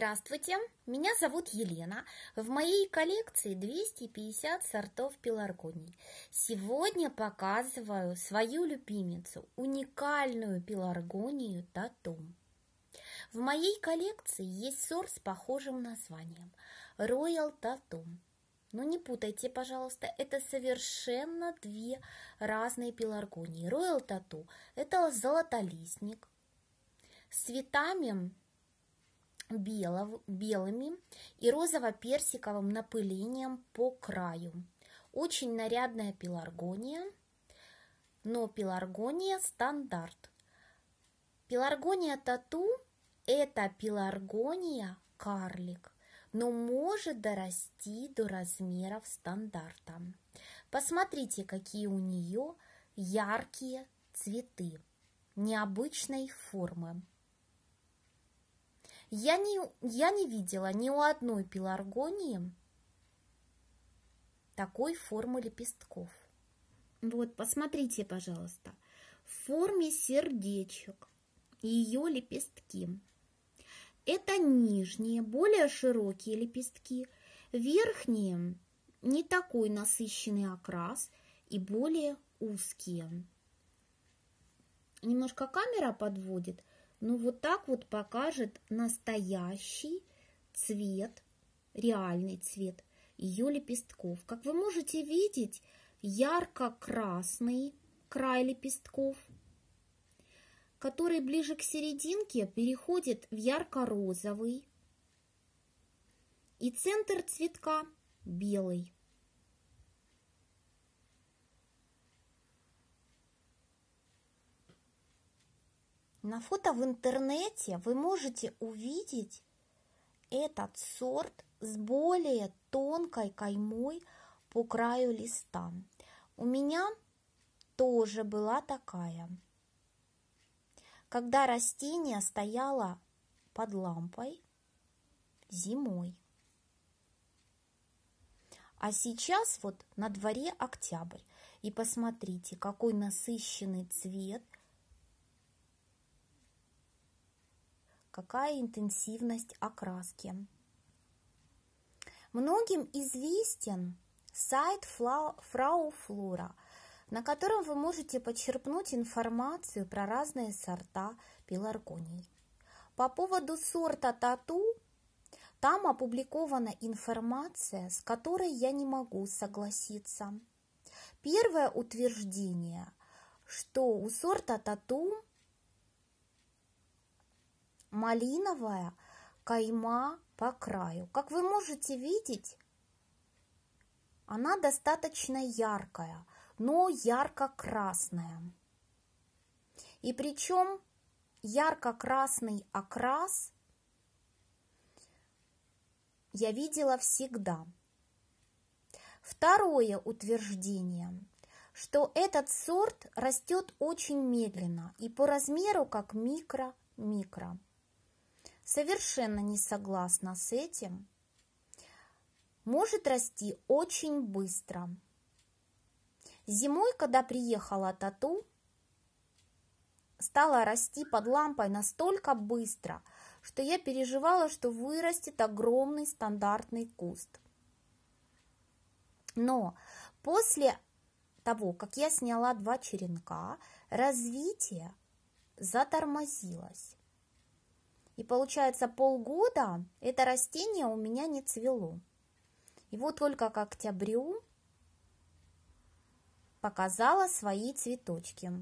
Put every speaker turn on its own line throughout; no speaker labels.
Здравствуйте, меня зовут Елена. В моей коллекции 250 сортов пеларгоний. Сегодня показываю свою любимицу, уникальную пеларгонию Татум. В моей коллекции есть сорт с похожим названием – Royal Татум. Но не путайте, пожалуйста, это совершенно две разные пеларгонии. Royal Тату — это золотолистник с цветами белов, белыми и розово-персиковым напылением по краю. Очень нарядная пеларгония, но пеларгония стандарт. Пеларгония тату – это пеларгония карлик, но может дорасти до размеров стандарта. Посмотрите, какие у нее яркие цветы необычной формы. Я не, я не видела ни у одной пеларгонии такой формы лепестков. Вот, посмотрите, пожалуйста, в форме сердечек ее лепестки. Это нижние, более широкие лепестки, верхние не такой насыщенный окрас и более узкие. Немножко камера подводит, ну вот так вот покажет настоящий цвет, реальный цвет ее лепестков. Как вы можете видеть, ярко-красный край лепестков, который ближе к серединке переходит в ярко-розовый. И центр цветка белый. На фото в интернете вы можете увидеть этот сорт с более тонкой каймой по краю листа. У меня тоже была такая. Когда растение стояло под лампой зимой. А сейчас вот на дворе октябрь. И посмотрите, какой насыщенный цвет – какая интенсивность окраски. Многим известен сайт Фрау Флора, на котором вы можете подчерпнуть информацию про разные сорта пеларгоний. По поводу сорта тату там опубликована информация, с которой я не могу согласиться. Первое утверждение, что у сорта тату малиновая кайма по краю. Как вы можете видеть, она достаточно яркая, но ярко-красная. И причем ярко-красный окрас я видела всегда. Второе утверждение, что этот сорт растет очень медленно и по размеру как микро-микро совершенно не согласна с этим, может расти очень быстро. Зимой, когда приехала тату, стала расти под лампой настолько быстро, что я переживала, что вырастет огромный стандартный куст. Но после того, как я сняла два черенка, развитие затормозилось. И получается полгода это растение у меня не цвело. и вот только к октябрю показала свои цветочки.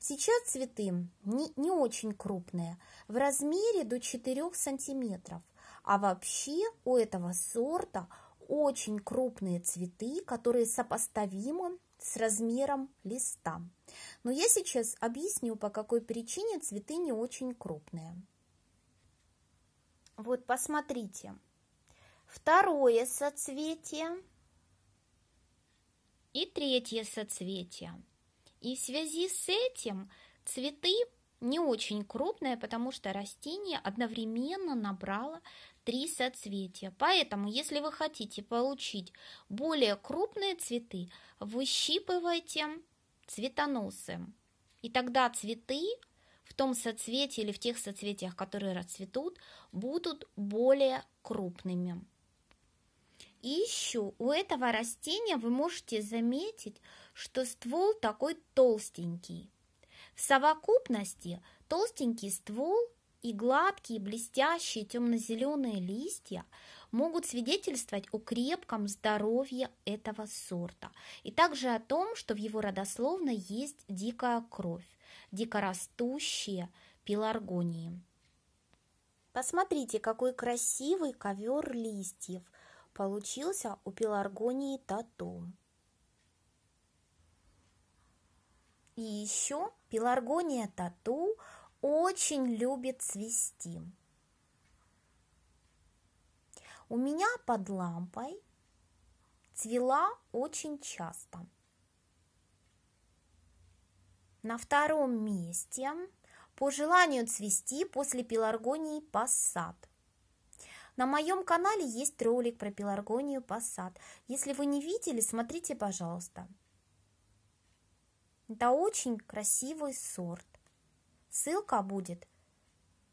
Сейчас цветы не, не очень крупные, в размере до 4 сантиметров. А вообще у этого сорта очень крупные цветы, которые сопоставимы с размером листа. Но я сейчас объясню, по какой причине цветы не очень крупные. Вот, посмотрите. Второе соцветие и третье соцветие. И в связи с этим цветы не очень крупные, потому что растение одновременно набрало три соцветия. Поэтому, если вы хотите получить более крупные цветы, выщипывайте цветоносы. И тогда цветы том соцветии или в тех соцветиях, которые расцветут, будут более крупными. И еще у этого растения вы можете заметить, что ствол такой толстенький. В совокупности толстенький ствол и гладкие, блестящие темно-зеленые листья могут свидетельствовать о крепком здоровье этого сорта и также о том, что в его родословной есть дикая кровь дикорастущие пеларгонии. Посмотрите, какой красивый ковер листьев получился у пеларгонии тату. И еще пеларгония тату очень любит цвести. У меня под лампой цвела очень часто – на втором месте по желанию цвести после пеларгонии пассат. На моем канале есть ролик про пеларгонию пассат. Если вы не видели, смотрите, пожалуйста. Это очень красивый сорт. Ссылка будет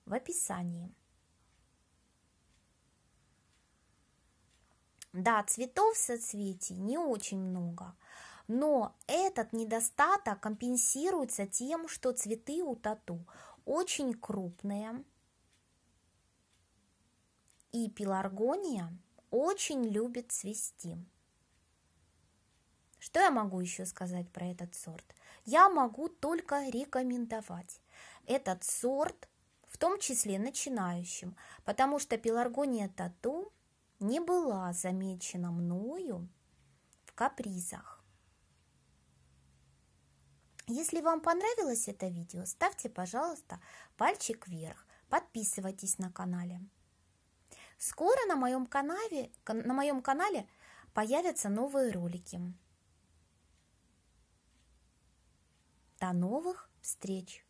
в описании. Да, цветов в соцветии не очень много – но этот недостаток компенсируется тем, что цветы у тату очень крупные, и пеларгония очень любит цвести. Что я могу еще сказать про этот сорт? Я могу только рекомендовать этот сорт, в том числе начинающим, потому что пеларгония тату не была замечена мною в капризах. Если вам понравилось это видео, ставьте, пожалуйста, пальчик вверх, подписывайтесь на канале. Скоро на моем канале, на моем канале появятся новые ролики. До новых встреч!